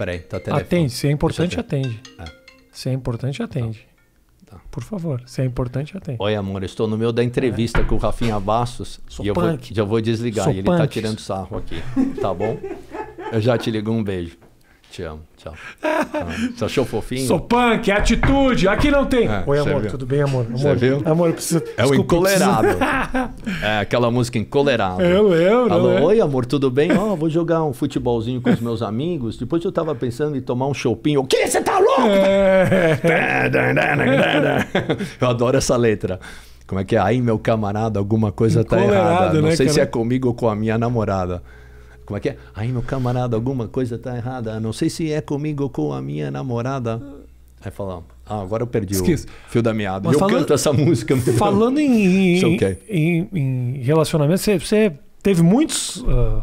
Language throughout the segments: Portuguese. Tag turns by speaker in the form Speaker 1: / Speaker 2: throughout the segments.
Speaker 1: Peraí, tá telefone. Atende, se é importante, atende.
Speaker 2: É. Se é importante, atende. Tá. Tá. Por favor, se é importante, atende.
Speaker 1: Oi, amor, estou no meio da entrevista é. com o Rafinha Bastos. Sou e punk. eu vou, já vou desligar. Sou ele tá punk. tá tirando sarro aqui. Tá bom? Eu já te ligo um beijo. Te amo, tchau. Ah, você achou fofinho? Sou punk, é atitude, aqui não tem. É, Oi, amor, viu? tudo
Speaker 2: bem, amor? amor viu? Amor, eu preciso. É o encolerado.
Speaker 1: é aquela música encolerado.
Speaker 2: Eu lembro. Falou, é? Né? Oi,
Speaker 1: amor, tudo bem? Ó, oh, vou jogar um futebolzinho com os meus amigos. Depois eu tava pensando em tomar um chopinho. O quê? Você tá louco? É. eu adoro essa letra. Como é que é? Aí, meu camarada, alguma coisa encolerado, tá errada. Não né, sei cara? se é comigo ou com a minha namorada. Como é que é? Aí, meu camarada, alguma coisa tá errada. Não sei se é comigo ou com a minha namorada. Aí fala, ah, agora eu perdi o fio da meada. Mas eu falando, canto essa música. Falando em, em, okay.
Speaker 2: em, em, relacionamento, você, você teve muitos... Uh,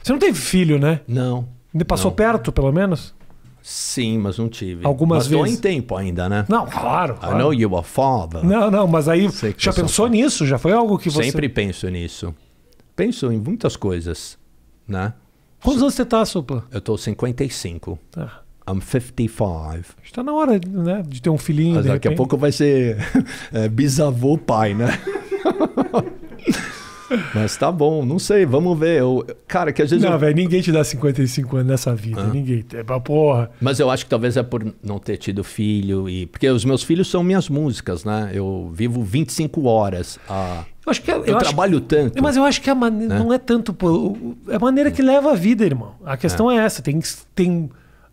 Speaker 2: você não teve filho, né? Não. Ainda passou não. perto, pelo menos?
Speaker 1: Sim, mas não tive. Algumas mas vezes. Mas em tempo ainda, né? Não, claro. claro. I know you are father.
Speaker 2: Não, não, mas aí já pensou nisso? Já foi algo que você... Sempre
Speaker 1: penso nisso. Penso em muitas coisas né? Quantos anos você tá, Supla? Eu tô 55. Tá. I'm 55.
Speaker 2: Está na hora né, de ter um filhinho. Mas daqui repente. a pouco
Speaker 1: vai ser é, bisavô pai, né? Mas tá bom, não sei, vamos ver. Eu, cara, que às vezes. Não, eu... velho,
Speaker 2: ninguém te dá 55 anos nessa vida. Ah. Ninguém. É pra porra.
Speaker 1: Mas eu acho que talvez é por não ter tido filho. e Porque os meus filhos são minhas músicas, né? Eu vivo 25 horas a, eu acho que é, eu, eu trabalho que, tanto. Mas
Speaker 2: eu acho que a maneira né? não é tanto é a maneira que leva a vida, irmão. A questão é, é essa. Tem tem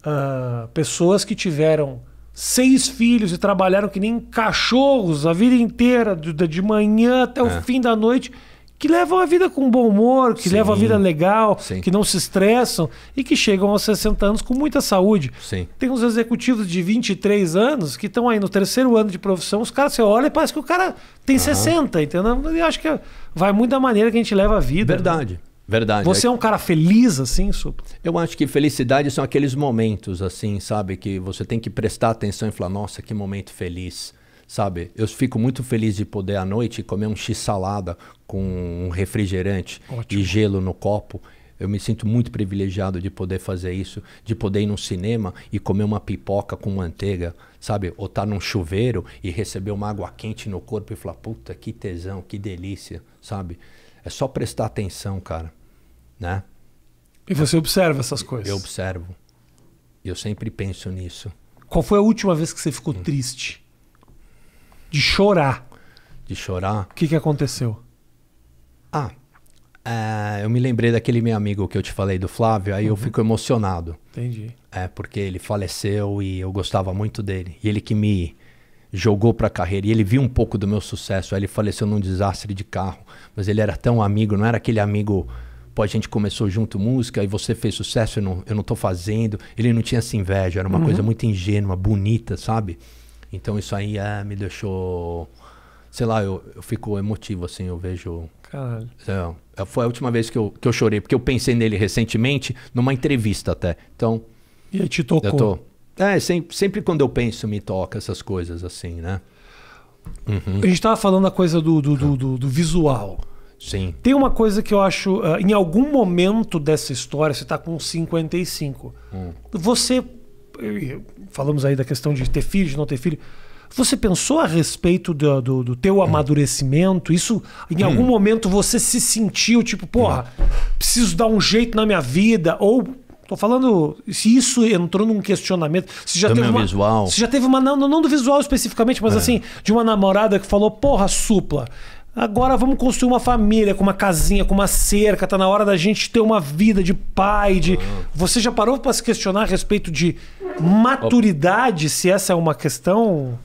Speaker 2: uh, pessoas que tiveram seis filhos e trabalharam que nem cachorros a vida inteira de, de manhã até o é. fim da noite que levam a vida com bom humor, que Sim. levam a vida legal, Sim. que não se estressam e que chegam aos 60 anos com muita saúde. Sim. Tem uns executivos de 23 anos que estão aí no terceiro ano de profissão, os caras, você olha e parece que o cara tem uhum. 60, entendeu? Eu acho que vai muito da maneira que a gente leva a vida. Né? Verdade. Né?
Speaker 1: Verdade. Você é
Speaker 2: um cara feliz assim, Sup? Eu acho que felicidade são
Speaker 1: aqueles momentos assim, sabe, que você tem que prestar atenção e falar, nossa, que momento feliz sabe? Eu fico muito feliz de poder à noite comer um x-salada com um refrigerante Ótimo. e gelo no copo. Eu me sinto muito privilegiado de poder fazer isso, de poder ir num cinema e comer uma pipoca com manteiga, sabe? Ou estar tá num chuveiro e receber uma água quente no corpo e falar, puta, que tesão, que delícia, sabe? É só prestar atenção,
Speaker 2: cara, né? E você eu, observa essas coisas? Eu
Speaker 1: observo. Eu sempre penso nisso.
Speaker 2: Qual foi a última vez que você ficou hum. triste? De chorar. De chorar? O que, que aconteceu? Ah,
Speaker 1: é, eu me lembrei daquele meu amigo que eu te falei do Flávio, aí uhum. eu fico emocionado. Entendi. É, porque ele faleceu e eu gostava muito dele. E ele que me jogou pra carreira. E ele viu um pouco do meu sucesso. Aí ele faleceu num desastre de carro. Mas ele era tão amigo, não era aquele amigo. Pô, a gente começou junto música e você fez sucesso, eu não, eu não tô fazendo. Ele não tinha essa inveja, era uma uhum. coisa muito ingênua, bonita, sabe? Então isso aí é, me deixou. Sei lá, eu, eu fico emotivo, assim, eu vejo. Caralho. É, é, foi a última vez que eu, que eu chorei, porque eu pensei nele recentemente, numa entrevista até. Então. E aí te tocou? Tô... É, sempre, sempre quando eu penso, me toca essas coisas, assim, né? Uhum. A gente
Speaker 2: tava falando da coisa do, do, do, do, do visual. Sim. Tem uma coisa que eu acho, uh, em algum momento dessa história, você está com 55. Hum. Você falamos aí da questão de ter filho, de não ter filho. Você pensou a respeito do, do, do teu hum. amadurecimento? Isso, em hum. algum momento, você se sentiu tipo, porra, hum. preciso dar um jeito na minha vida? Ou Tô falando se isso entrou num questionamento. Se já teve uma, visual. Se já teve uma. Não, não do visual especificamente, mas é. assim, de uma namorada que falou, porra, supla. Agora vamos construir uma família, com uma casinha, com uma cerca. Tá na hora da gente ter uma vida de pai, de. Você já parou para se questionar a respeito de maturidade, se essa é uma questão?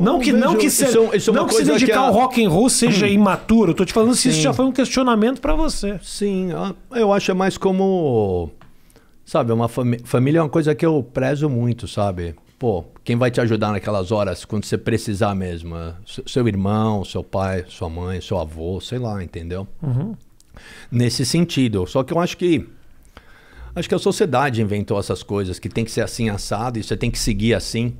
Speaker 1: Não que não que ser, isso isso é, é não que se dedicar que é ao rock and roll seja hum.
Speaker 2: imaturo. Estou tô te falando se Sim. isso já foi um questionamento para você. Sim,
Speaker 1: eu acho é mais como sabe, uma fami... família é uma coisa que eu prezo muito, sabe? pô, quem vai te ajudar naquelas horas quando você precisar mesmo? É seu irmão, seu pai, sua mãe, seu avô, sei lá, entendeu? Uhum. Nesse sentido. Só que eu acho que. Acho que a sociedade inventou essas coisas, que tem que ser assim assado e você tem que seguir assim.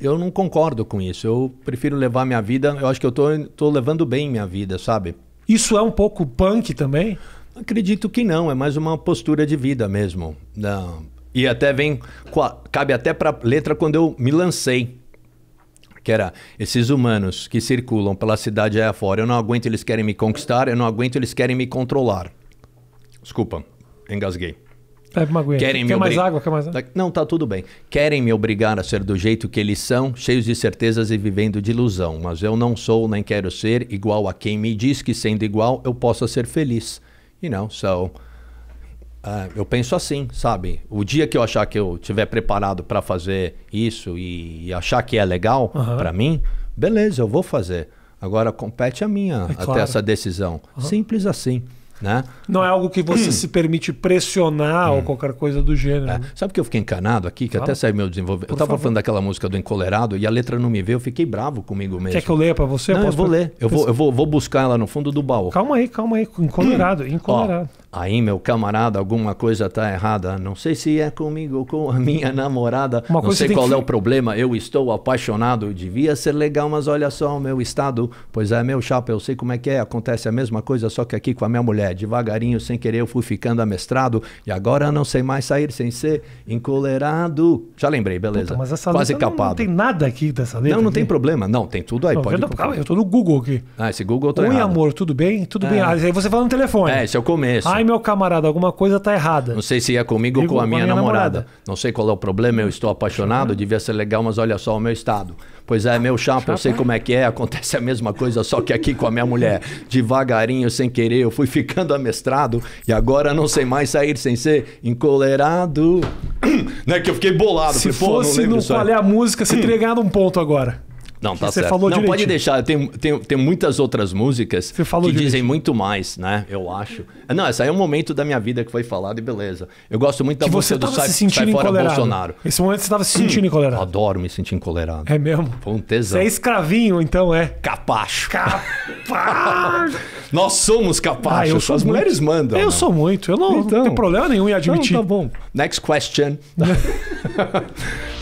Speaker 1: Eu não concordo com isso. Eu prefiro levar minha vida. Eu acho que eu tô, tô levando bem minha vida, sabe? Isso é um pouco punk também? Acredito que não. É mais uma postura de vida mesmo. Não e até vem. Cabe até para letra quando eu me lancei. Que era esses humanos que circulam pela cidade aí afora. Eu não aguento, eles querem me conquistar. Eu não aguento, eles querem me controlar. Desculpa, engasguei.
Speaker 2: uma aguinha. Querem Quer me mais
Speaker 1: água? Quer mais água? Tá, não, tá tudo bem. Querem me obrigar a ser do jeito que eles são, cheios de certezas e vivendo de ilusão. Mas eu não sou, nem quero ser igual a quem me diz que sendo igual eu possa ser feliz. You know, so ah, eu penso assim, sabe? O dia que eu achar que eu tiver preparado para fazer isso e, e, achar que é legal uhum. para mim, beleza, eu vou fazer. Agora compete a minha é claro. essa decisão. Uhum.
Speaker 2: Simples assim. Né? Não é algo que você hum. se permite pressionar hum. ou qualquer coisa do gênero. É. Né?
Speaker 1: Sabe que eu fiquei encanado aqui, que até saiu meu desenvolvimento. eu tava falando daquela música do Encolerado e a letra não me veio, eu fiquei bravo comigo mesmo. Quer que eu leia para você? Não, eu, eu vou ler. Eu, vou, eu vou, vou buscar ela no fundo do baú. Calma aí, calma aí. Encolerado, hum. encolerado. Ó, Aí, meu camarada, alguma coisa está errada. Não sei se é comigo ou com a minha namorada. Uma não sei qual que... é o problema. Eu estou apaixonado. Devia ser legal, mas olha só o meu estado. Pois é, meu chapa, eu sei como é que é. Acontece a mesma coisa, só que aqui com a minha mulher. Devagarinho, sem querer, eu fui ficando amestrado. E agora não sei mais sair sem ser encolerado. Já lembrei, beleza. Puta, mas essa Quase letra capado. Não, tem
Speaker 2: nada aqui dessa letra. Não, não aqui. tem
Speaker 1: problema. Não, tem tudo aí. Não, pode eu, tô, eu tô no Google aqui. Ah, esse Google tá Oi, errado.
Speaker 2: amor, tudo bem? Tudo é. bem. Aí você fala
Speaker 1: no telefone. É, esse é o começo. Ai,
Speaker 2: meu camarada, alguma coisa tá errada.
Speaker 1: Não sei se ia comigo ou com, com a minha, minha namorada. namorada. Não sei qual é o problema, eu estou apaixonado, devia ser legal, mas olha só o meu estado. Pois é, meu chapa, eu sei como é que é, acontece a mesma coisa, só que aqui com a minha mulher. Devagarinho, sem querer, eu fui ficando amestrado e agora não sei mais sair sem ser encolerado. né, que eu fiquei bolado. Se Falei, fosse não, não qual é a
Speaker 2: música, se entregar um ponto agora.
Speaker 1: Não, tá você certo. Falou não, direitinho. pode deixar. Tem, tem, tem muitas outras músicas que direitinho. dizem muito mais, né? Eu acho. Não, esse aí é um momento da minha vida que foi falado e beleza. Eu gosto muito da que música do se sai Fora Bolsonaro. Esse momento você estava se sentindo encolerado. Eu Adoro me sentir encolerado. É mesmo? Foi um tesão. Você é
Speaker 2: escravinho, então, é? Capacho. Capacho.
Speaker 1: Nós somos capachos. Ah, As mulheres mandam. Eu não. sou muito. Eu não, então, não tenho problema nenhum em admitir. Então, tá bom.
Speaker 2: Next question.